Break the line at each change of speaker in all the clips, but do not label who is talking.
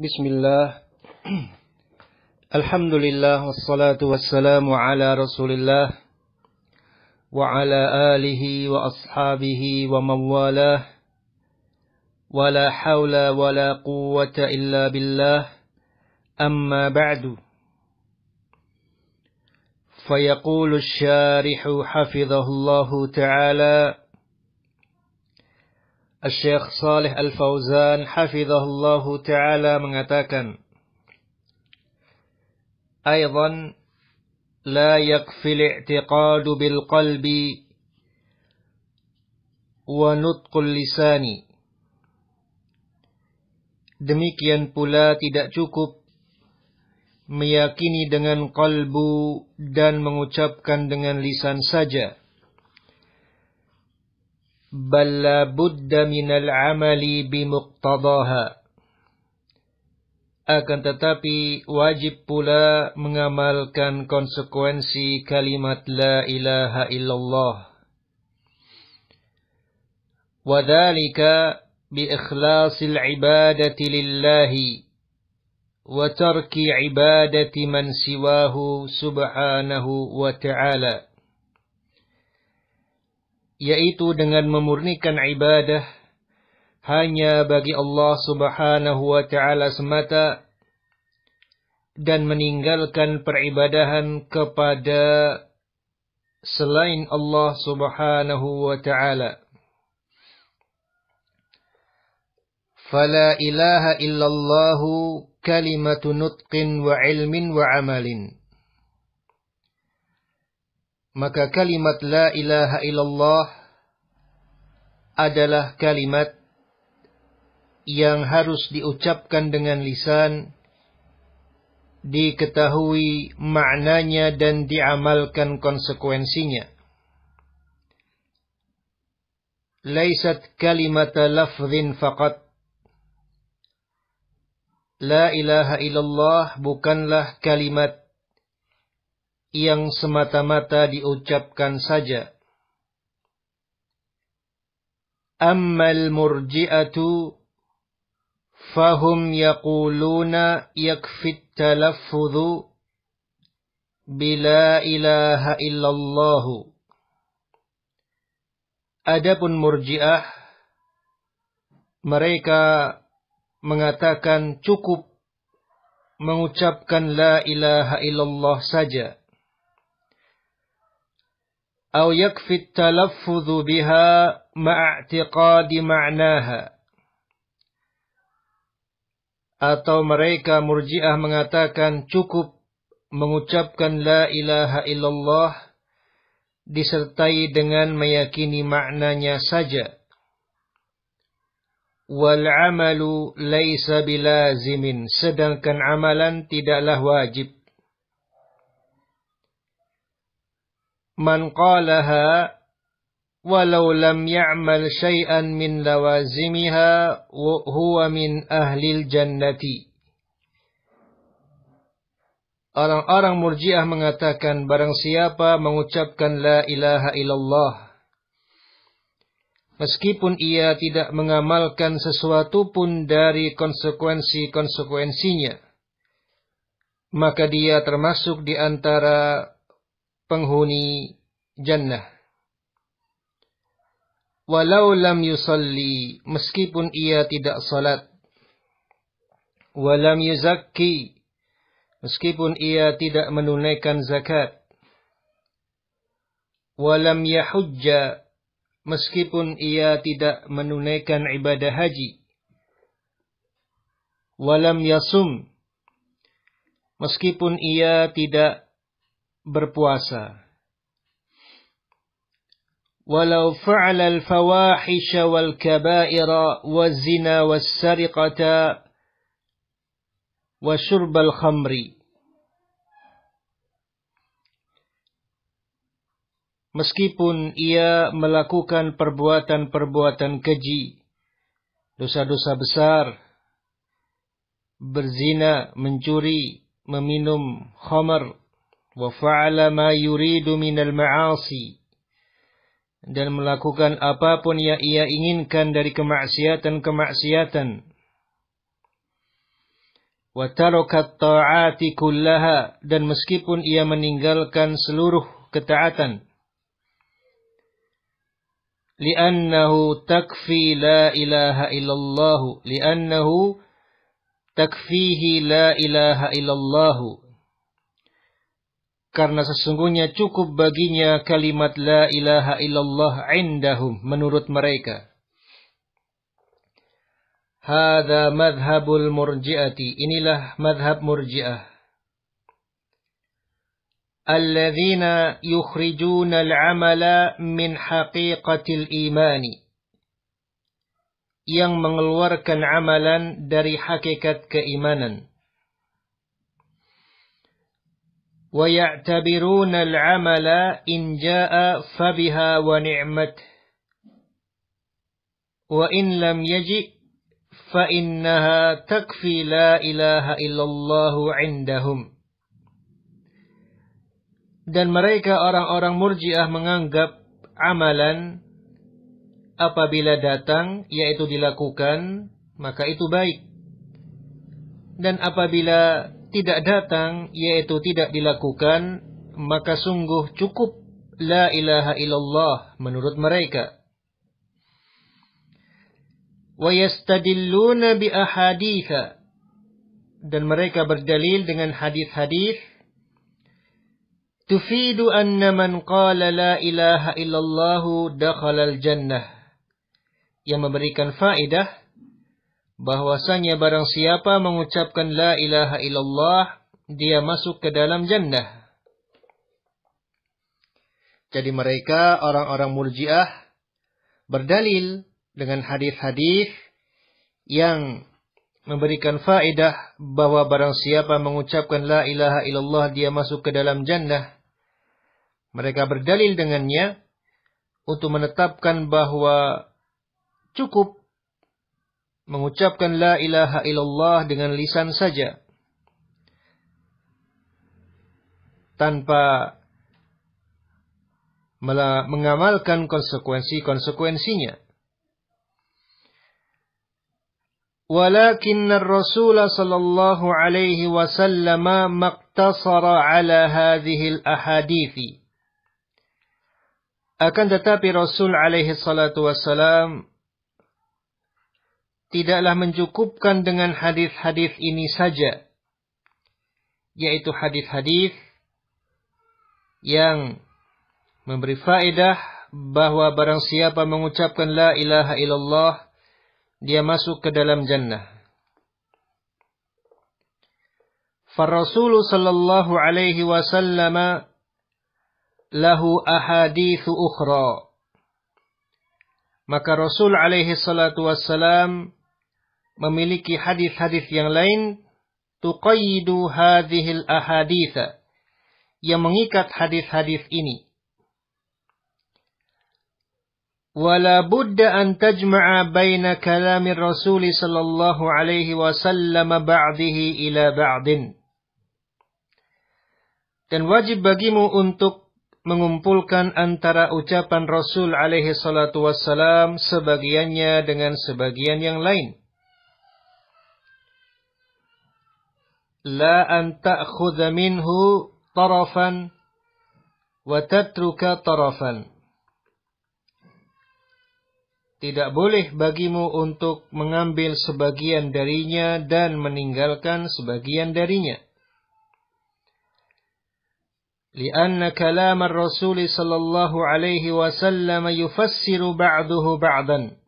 بسم الله الحمد لله والصلاة والسلام على رسول الله وعلى آله وأصحابه ومن والاه ولا حول ولا قوة إلا بالله أما بعد فيقول الشارح حفظه الله تعالى Syekh Saleh Al-Fauzan hafizahullahu taala mengatakan Aidan la yakfi al-i'tiqad bil qalbi wa nutqul lisani Demikian pula tidak cukup meyakini dengan kalbu dan mengucapkan dengan lisan saja بل لا بد من العمل بمقتضاها akan tetapi wajib pula mengamalkan konsekuensi kalimat la ilaha illallah. Wadhalika bi ikhlasil ibadati lillahi wa tarki ibadati man siwahu subhanahu yaitu dengan memurnikan ibadah hanya bagi Allah Subhanahu wa taala semata dan meninggalkan peribadahan kepada selain Allah Subhanahu wa taala. Fala ilaha illallahu kalimatu nutqin wa ilmin wa maka kalimat la ilaha illallah adalah kalimat yang harus diucapkan dengan lisan, diketahui maknanya dan diamalkan konsekuensinya. Laisat kalimat lafzin faqat. La ilaha illallah bukanlah kalimat yang semata-mata diucapkan saja. Ammal murji'atu fahum yaquluna yakfit talaffudhu bila ilaha illallah. Adapun murji'ah mereka mengatakan cukup mengucapkan la ilaha illallah saja أو يكفي التلفظ بها مع اعتقاد معناها atau mereka murjiah mengatakan cukup mengucapkan la ilaha illallah disertai dengan meyakini maknanya saja wal amalu laisa bilazimin sedangkan amalan tidaklah wajib man qalaha walau lam ya'mal syai'an min lawazimiha huwa min al jannati. Orang-orang murjiah mengatakan barang siapa mengucapkan la ilaha illallah. Meskipun ia tidak mengamalkan sesuatu pun dari konsekuensi-konsekuensinya. Maka dia termasuk di antara penghuni jannah. Walau lam yusalli, meskipun ia tidak salat. Walam yuzakki, meskipun ia tidak menunaikan zakat. Walam yahujja, meskipun ia tidak menunaikan ibadah haji. Walam yasum, meskipun ia tidak berpuasa. Walau fa'ala al-fawahisha wal kabaira waz-zina was-sariqata wa al khamri. Meskipun ia melakukan perbuatan-perbuatan keji, dosa-dosa besar, berzina, mencuri, meminum khamar, وفعل ما يريد من المعاصي dan melakukan apapun yang ia inginkan dari kemaksiatan-kemaksiatan. Watarokat ta'ati kullaha dan meskipun ia meninggalkan seluruh ketaatan. Li'annahu takfi la ilaha illallah, li'annahu takfihi la ilaha illallah karena sesungguhnya cukup baginya kalimat la ilaha illallah indahum menurut mereka. Hada madhabul murji'ati. Inilah madhab murji'ah. Alladzina yukhrijuna al-amala min haqiqatil imani. Yang mengeluarkan amalan dari hakikat keimanan. ويعتبرون العمل إن جاء فبها ونعمته وإن لم يجئ فإنها تكفي لا إله إلا الله عندهم dan mereka orang-orang murjiah menganggap amalan apabila datang yaitu dilakukan maka itu baik dan apabila tidak datang yaitu tidak dilakukan maka sungguh cukup la ilaha illallah menurut mereka وَيَسْتَدِلُّونَ yastadilluna bi ahaditha dan mereka berdalil dengan hadis-hadis tufidu anna man qala la ilaha illallahu dakhala jannah yang memberikan faedah bahwasanya barang siapa mengucapkan la ilaha illallah, dia masuk ke dalam jannah. Jadi mereka orang-orang murjiah berdalil dengan hadis-hadis yang memberikan faedah bahwa barang siapa mengucapkan la ilaha illallah dia masuk ke dalam jannah. Mereka berdalil dengannya untuk menetapkan bahwa cukup mengucapkan la ilaha illallah dengan lisan saja tanpa mengamalkan konsekuensi-konsekuensinya. Walakin Rasul sallallahu alaihi wasallam maqtasara ala hadhihi al-ahadithi. Akan tetapi Rasul alaihi salatu wasallam tidaklah mencukupkan dengan hadis-hadis ini saja, yaitu hadis-hadis yang memberi faedah bahwa barang siapa mengucapkan la ilaha illallah, dia masuk ke dalam jannah. فالرسول sallallahu alaihi wasallam lahu ukhra. Maka Rasul alaihi salatu wassalam memiliki hadis-hadis yang lain tuqayyidu hadhil ahaditha yang mengikat hadis-hadis ini. Wala budda an tajma'a baina kalamir Rasul sallallahu alaihi wasallam ba'dhihi ila ba'din. Dan wajib bagimu untuk mengumpulkan antara ucapan Rasul alaihi salatu wassalam sebagiannya dengan sebagian yang lain لا أن تأخذ منه طرفا وتترك طرفا Tidak boleh bagimu untuk mengambil sebagian darinya dan meninggalkan sebagian darinya. Lianna kalam Rasul sallallahu alaihi wasallam yufassiru ba'duhu ba'dan.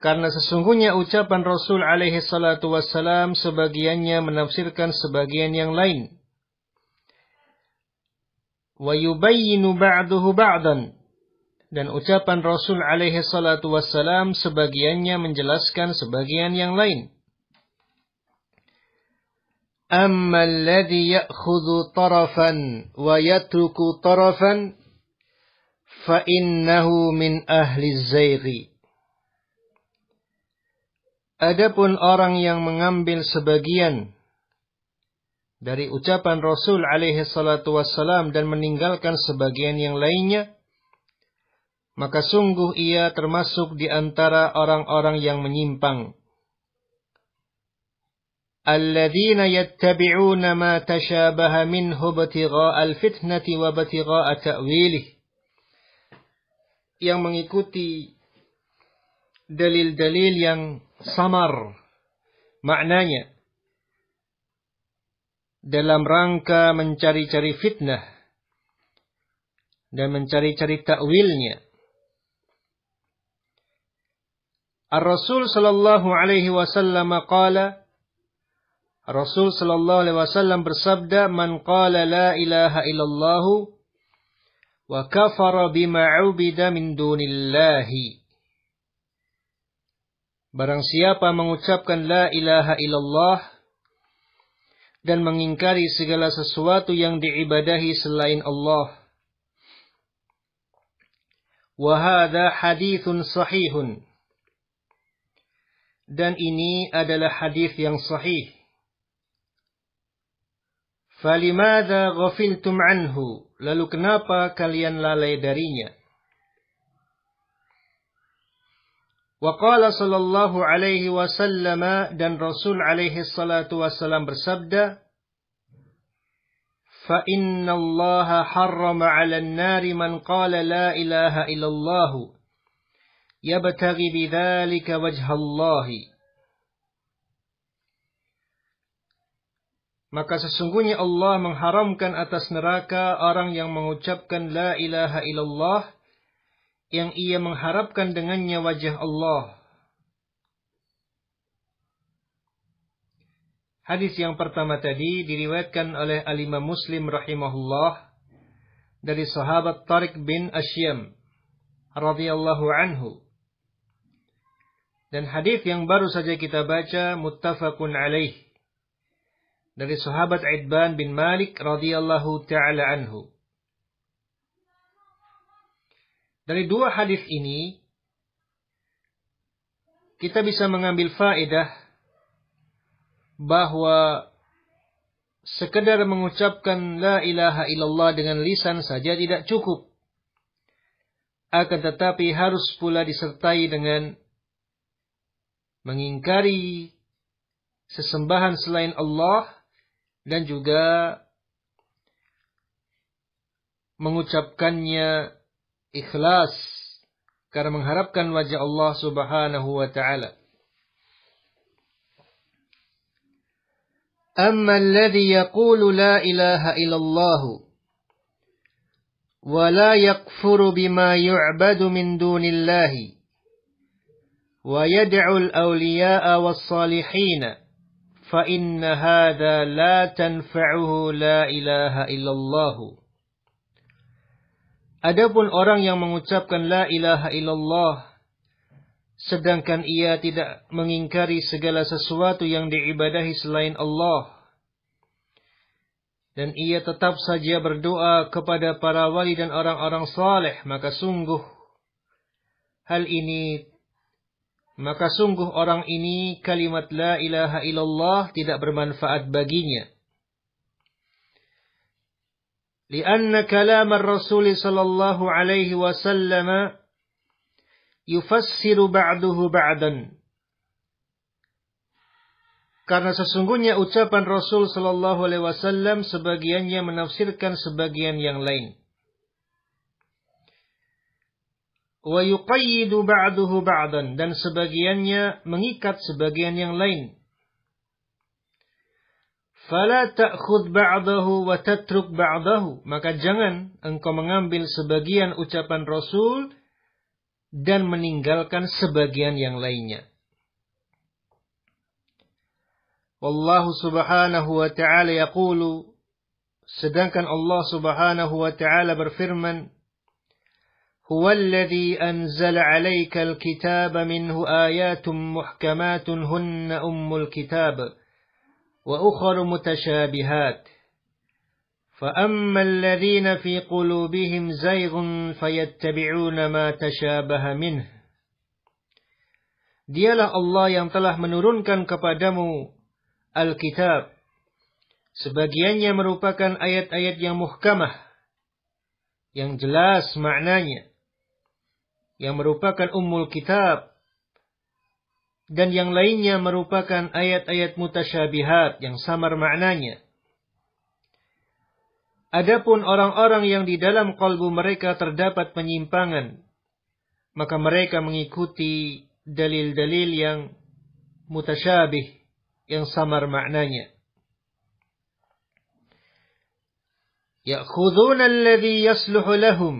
Karena sesungguhnya ucapan Rasul alaihi salatu wassalam sebagiannya menafsirkan sebagian yang lain. وَيُبَيِّنُ بَعْدُهُ بَعْدًا Dan ucapan Rasul alaihi salatu wassalam sebagiannya menjelaskan sebagian yang lain. أَمَّا الَّذِي يَأْخُذُ طَرَفًا وَيَتْرُكُ طَرَفًا فَإِنَّهُ مِنْ أَهْلِ الزَّيْغِ Adapun orang yang mengambil sebagian dari ucapan Rasul alaihi salatu wassalam dan meninggalkan sebagian yang lainnya, maka sungguh ia termasuk di antara orang-orang yang menyimpang. Alladzina yattabi'una ma tashabaha minhu batigha'a al wa batigha'a ta'wilih. Yang mengikuti dalil-dalil yang samar maknanya dalam rangka mencari-cari fitnah dan mencari-cari takwilnya. Ar-Rasul sallallahu alaihi wasallam qala Rasul sallallahu alaihi wasallam bersabda man qala la ilaha illallah wa kafara bima ubida min dunillahi Barang siapa mengucapkan la ilaha illallah dan mengingkari segala sesuatu yang diibadahi selain Allah. Wahada hadithun sahihun. Dan ini adalah hadis yang sahih. Falimada ghafiltum anhu? Lalu kenapa kalian lalai darinya? Waqala sallallahu alaihi wasallam dan Rasul alaihi salatu wasallam bersabda, "Fa inna Allah harrama 'alan nari man qala la ilaha illallah yabtaghi bidzalika wajha Allah." Maka sesungguhnya Allah mengharamkan atas neraka orang yang mengucapkan la ilaha illallah yang ia mengharapkan dengannya wajah Allah. Hadis yang pertama tadi diriwayatkan oleh Al-Imam Muslim rahimahullah dari sahabat Tariq bin Asyam radhiyallahu anhu. Dan hadis yang baru saja kita baca muttafaqun alaih dari sahabat Idban bin Malik radhiyallahu taala anhu. Dari dua hadis ini kita bisa mengambil faedah bahwa sekedar mengucapkan la ilaha illallah dengan lisan saja tidak cukup. Akan tetapi harus pula disertai dengan mengingkari sesembahan selain Allah dan juga mengucapkannya ikhlas karena mengharapkan wajah Allah Subhanahu wa taala. أما الذي يقول لا إله إلا الله ولا يكفر بما يعبد من دون الله ويدعو الأولياء والصالحين فإن هذا لا تنفعه لا إله إلا الله Adapun orang yang mengucapkan la ilaha illallah sedangkan ia tidak mengingkari segala sesuatu yang diibadahi selain Allah dan ia tetap saja berdoa kepada para wali dan orang-orang saleh maka sungguh hal ini maka sungguh orang ini kalimat la ilaha illallah tidak bermanfaat baginya لأن كلام الرسول صلى الله عليه وسلم يفسر بعضه بعدا karena sesungguhnya ucapan Rasul Shallallahu Alaihi Wasallam sebagiannya menafsirkan sebagian yang lain. Wa yuqayyidu ba'duhu ba'dan dan sebagiannya mengikat sebagian yang lain. Fala ta'khud ba'dahu wa tatruk ba'dahu. Maka jangan engkau mengambil sebagian ucapan Rasul dan meninggalkan sebagian yang lainnya. Wallahu subhanahu wa ta'ala yaqulu sedangkan Allah subhanahu wa ta'ala berfirman Huwallazi anzala 'alaikal kitaba minhu ayatun muhkamatun hunna ummul وأخر متشابهات فأما الذين في قلوبهم زيغ فيتبعون ما تشابه منه Dialah Allah yang telah menurunkan kepadamu Alkitab. Sebagiannya merupakan ayat-ayat yang muhkamah, yang jelas maknanya, yang merupakan umul kitab, dan yang lainnya merupakan ayat-ayat mutasyabihat yang samar maknanya. Adapun orang-orang yang di dalam kalbu mereka terdapat penyimpangan, maka mereka mengikuti dalil-dalil yang mutasyabih, yang samar maknanya. يأخذون الذي يصلح لهم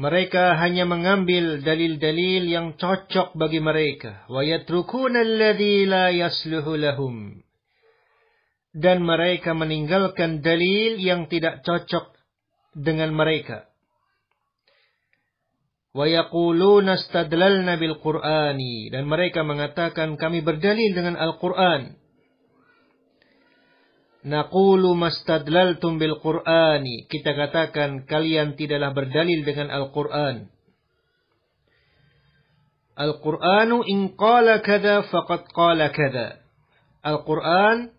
mereka hanya mengambil dalil-dalil yang cocok bagi mereka. وَيَتْرُكُونَ الَّذِي لَا يَسْلُهُ لَهُمْ Dan mereka meninggalkan dalil yang tidak cocok dengan mereka. وَيَقُولُونَ اسْتَدْلَلْنَا بِالْقُرْآنِ Dan mereka mengatakan kami berdalil dengan Al-Quran. Naqulu mastadlaltum bil Qur'ani. Kita katakan kalian tidaklah berdalil dengan Al-Qur'an. Al-Qur'anu in qala kada faqad qala kada. Al-Qur'an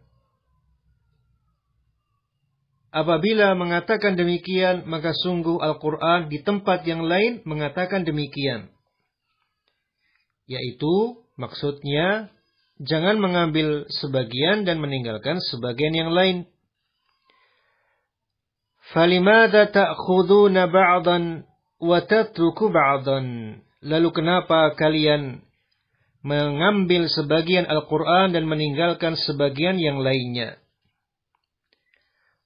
apabila mengatakan demikian maka sungguh Al-Qur'an di tempat yang lain mengatakan demikian. Yaitu maksudnya jangan mengambil sebagian dan meninggalkan sebagian yang lain. فَلِمَاذَا تَأْخُذُونَ بَعْضًا وَتَتْرُكُ بَعْضًا Lalu kenapa kalian mengambil sebagian Al-Quran dan meninggalkan sebagian yang lainnya?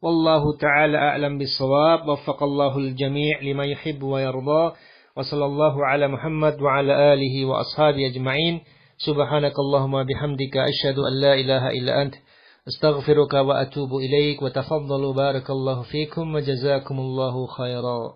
Wallahu ta'ala a'lam bisawab. Waffaqallahu al-jami' lima yuhibu wa yardha, Wa sallallahu ala Muhammad wa ala alihi wa ashabi ajma'in. سبحانك اللهم بحمدك أشهد أن لا إله إلا أنت أستغفرك وأتوب إليك وتفضلوا بارك الله فيكم وجزاكم الله خيرا